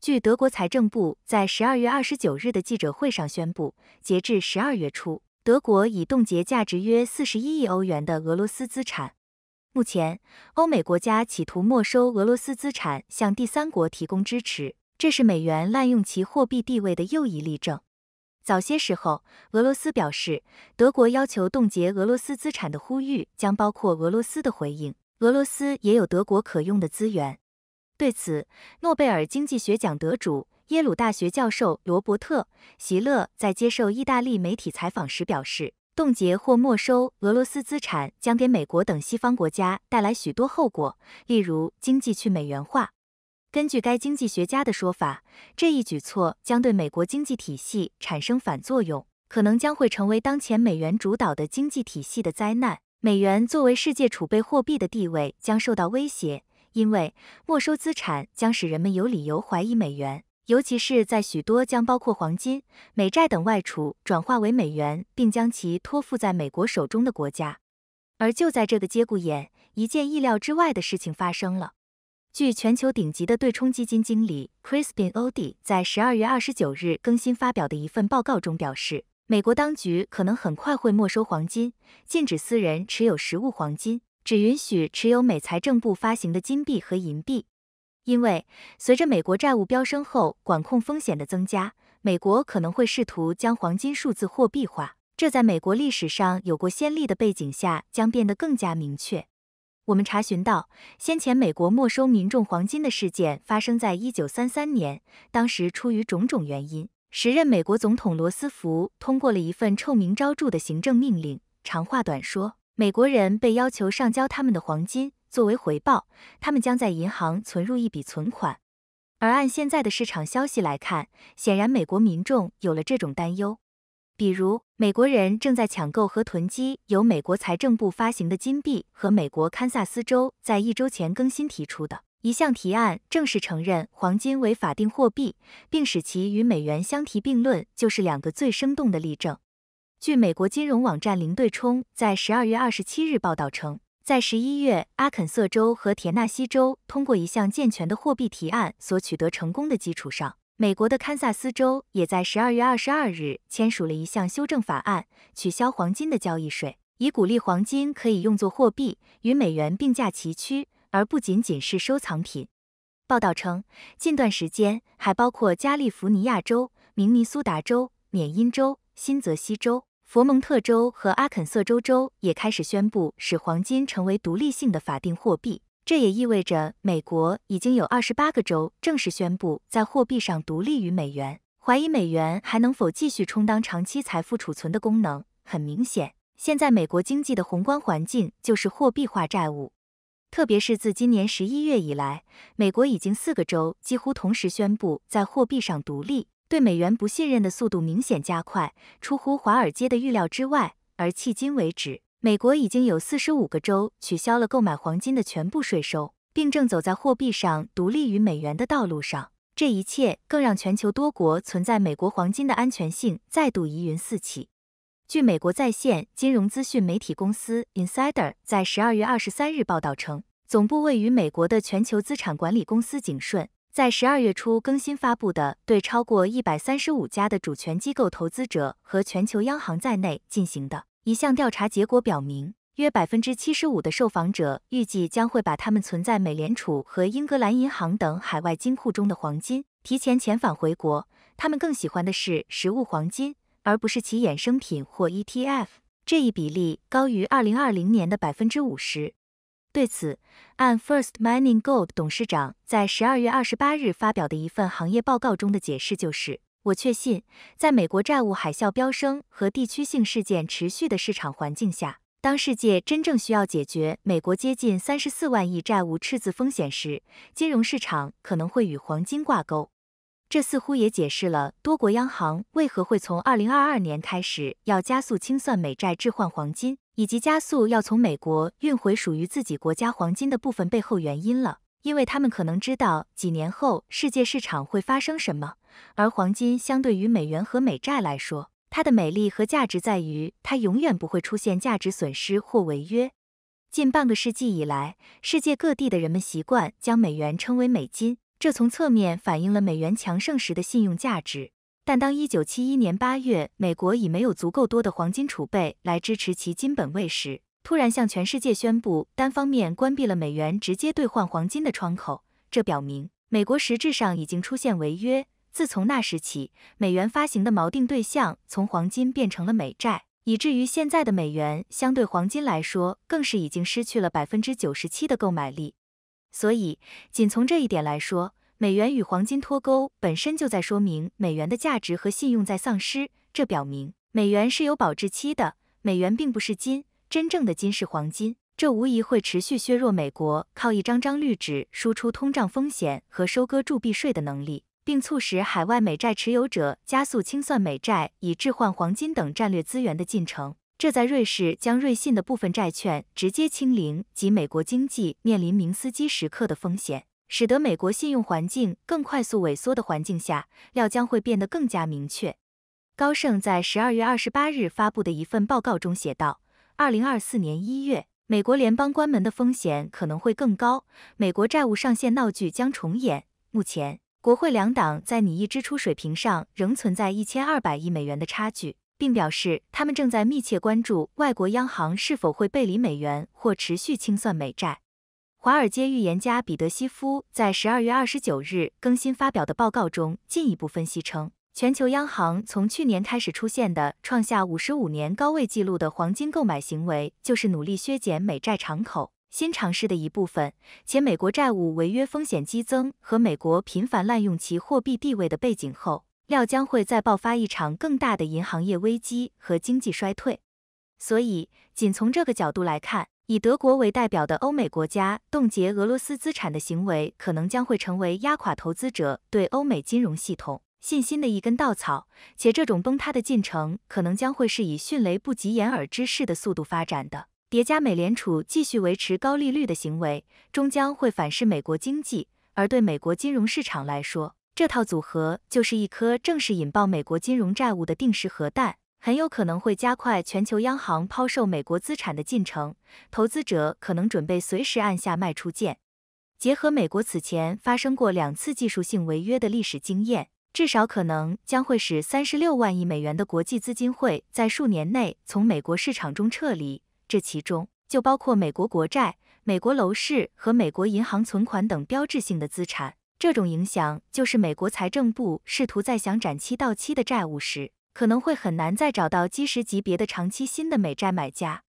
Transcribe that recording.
据德国财政部在十二月二十九日的记者会上宣布，截至十二月初，德国已冻结价值约四十一亿欧元的俄罗斯资产。目前，欧美国家企图没收俄罗斯资产，向第三国提供支持，这是美元滥用其货币地位的又一例证。早些时候，俄罗斯表示，德国要求冻结俄罗斯资产的呼吁将包括俄罗斯的回应。俄罗斯也有德国可用的资源。对此，诺贝尔经济学奖得主、耶鲁大学教授罗伯特·席勒在接受意大利媒体采访时表示，冻结或没收俄罗斯资产将给美国等西方国家带来许多后果，例如经济去美元化。根据该经济学家的说法，这一举措将对美国经济体系产生反作用，可能将会成为当前美元主导的经济体系的灾难。美元作为世界储备货币的地位将受到威胁。因为没收资产将使人们有理由怀疑美元，尤其是在许多将包括黄金、美债等外储转化为美元，并将其托付在美国手中的国家。而就在这个节骨眼，一件意料之外的事情发生了。据全球顶级的对冲基金经理 c r i s p i n Ode 在十二月二十九日更新发表的一份报告中表示，美国当局可能很快会没收黄金，禁止私人持有实物黄金。只允许持有美财政部发行的金币和银币，因为随着美国债务飙升后管控风险的增加，美国可能会试图将黄金数字货币化。这在美国历史上有过先例的背景下，将变得更加明确。我们查询到，先前美国没收民众黄金的事件发生在一九三三年，当时出于种种原因，时任美国总统罗斯福通过了一份臭名昭著的行政命令。长话短说。美国人被要求上交他们的黄金作为回报，他们将在银行存入一笔存款。而按现在的市场消息来看，显然美国民众有了这种担忧。比如，美国人正在抢购和囤积由美国财政部发行的金币，和美国堪萨斯州在一周前更新提出的一项提案，正式承认黄金为法定货币，并使其与美元相提并论，就是两个最生动的例证。据美国金融网站零对冲在十二月二十七日报道称，在十一月阿肯色州和田纳西州通过一项健全的货币提案所取得成功的基础上，美国的堪萨斯州也在十二月二十二日签署了一项修正法案，取消黄金的交易税，以鼓励黄金可以用作货币，与美元并驾齐驱，而不仅仅是收藏品。报道称，近段时间还包括加利福尼亚州、明尼苏达州、缅因州、新泽西州。佛蒙特州和阿肯色州州也开始宣布使黄金成为独立性的法定货币，这也意味着美国已经有二十八个州正式宣布在货币上独立于美元。怀疑美元还能否继续充当长期财富储存的功能？很明显，现在美国经济的宏观环境就是货币化债务。特别是自今年十一月以来，美国已经四个州几乎同时宣布在货币上独立。对美元不信任的速度明显加快，出乎华尔街的预料之外。而迄今为止，美国已经有四十五个州取消了购买黄金的全部税收，并正走在货币上独立于美元的道路上。这一切更让全球多国存在美国黄金的安全性再度疑云四起。据美国在线金融资讯媒体公司 Insider 在十二月二十三日报道称，总部位于美国的全球资产管理公司景顺。在十二月初更新发布的对超过一百三十五家的主权机构投资者和全球央行在内进行的一项调查结果表明，约百分之七十五的受访者预计将会把他们存在美联储和英格兰银行等海外金库中的黄金提前遣返回国。他们更喜欢的是实物黄金，而不是其衍生品或 ETF。这一比例高于二零二零年的百分之五十。对此，按 First Mining Gold 董事长在十二月二十八日发表的一份行业报告中的解释就是：我确信，在美国债务海啸飙升和地区性事件持续的市场环境下，当世界真正需要解决美国接近三十四万亿债务赤字风险时，金融市场可能会与黄金挂钩。这似乎也解释了多国央行为何会从二零二二年开始要加速清算美债置换黄金，以及加速要从美国运回属于自己国家黄金的部分背后原因了。因为他们可能知道几年后世界市场会发生什么，而黄金相对于美元和美债来说，它的美丽和价值在于它永远不会出现价值损失或违约。近半个世纪以来，世界各地的人们习惯将美元称为美金。这从侧面反映了美元强盛时的信用价值，但当一九七一年八月，美国已没有足够多的黄金储备来支持其金本位时，突然向全世界宣布单方面关闭了美元直接兑换黄金的窗口，这表明美国实质上已经出现违约。自从那时起，美元发行的锚定对象从黄金变成了美债，以至于现在的美元相对黄金来说，更是已经失去了百分之九十七的购买力。所以，仅从这一点来说，美元与黄金脱钩本身就在说明美元的价值和信用在丧失。这表明美元是有保质期的，美元并不是金，真正的金是黄金。这无疑会持续削弱美国靠一张张绿纸输出通胀风险和收割铸币税的能力，并促使海外美债持有者加速清算美债以置换黄金等战略资源的进程。这在瑞士将瑞信的部分债券直接清零及美国经济面临明斯基时刻的风险，使得美国信用环境更快速萎缩的环境下，料将会变得更加明确。高盛在十二月二十八日发布的一份报告中写道：“二零二四年一月，美国联邦关门的风险可能会更高，美国债务上限闹剧将重演。目前，国会两党在拟议支出水平上仍存在一千二百亿美元的差距。”并表示，他们正在密切关注外国央行是否会背离美元或持续清算美债。华尔街预言家彼得·西夫在十二月二十九日更新发表的报告中进一步分析称，全球央行从去年开始出现的创下五十五年高位纪录的黄金购买行为，就是努力削减美债敞口新尝试的一部分。且美国债务违约风险激增和美国频繁滥用其货币地位的背景后。料将会再爆发一场更大的银行业危机和经济衰退，所以仅从这个角度来看，以德国为代表的欧美国家冻结俄罗斯资产的行为，可能将会成为压垮投资者对欧美金融系统信心的一根稻草，且这种崩塌的进程可能将会是以迅雷不及掩耳之势的速度发展的。叠加美联储继续维持高利率的行为，终将会反噬美国经济，而对美国金融市场来说。这套组合就是一颗正式引爆美国金融债务的定时核弹，很有可能会加快全球央行抛售美国资产的进程。投资者可能准备随时按下卖出键。结合美国此前发生过两次技术性违约的历史经验，至少可能将会使三十六万亿美元的国际资金会在数年内从美国市场中撤离，这其中就包括美国国债、美国楼市和美国银行存款等标志性的资产。这种影响就是，美国财政部试图在想展期到期的债务时，可能会很难再找到基石级别的长期新的美债买家。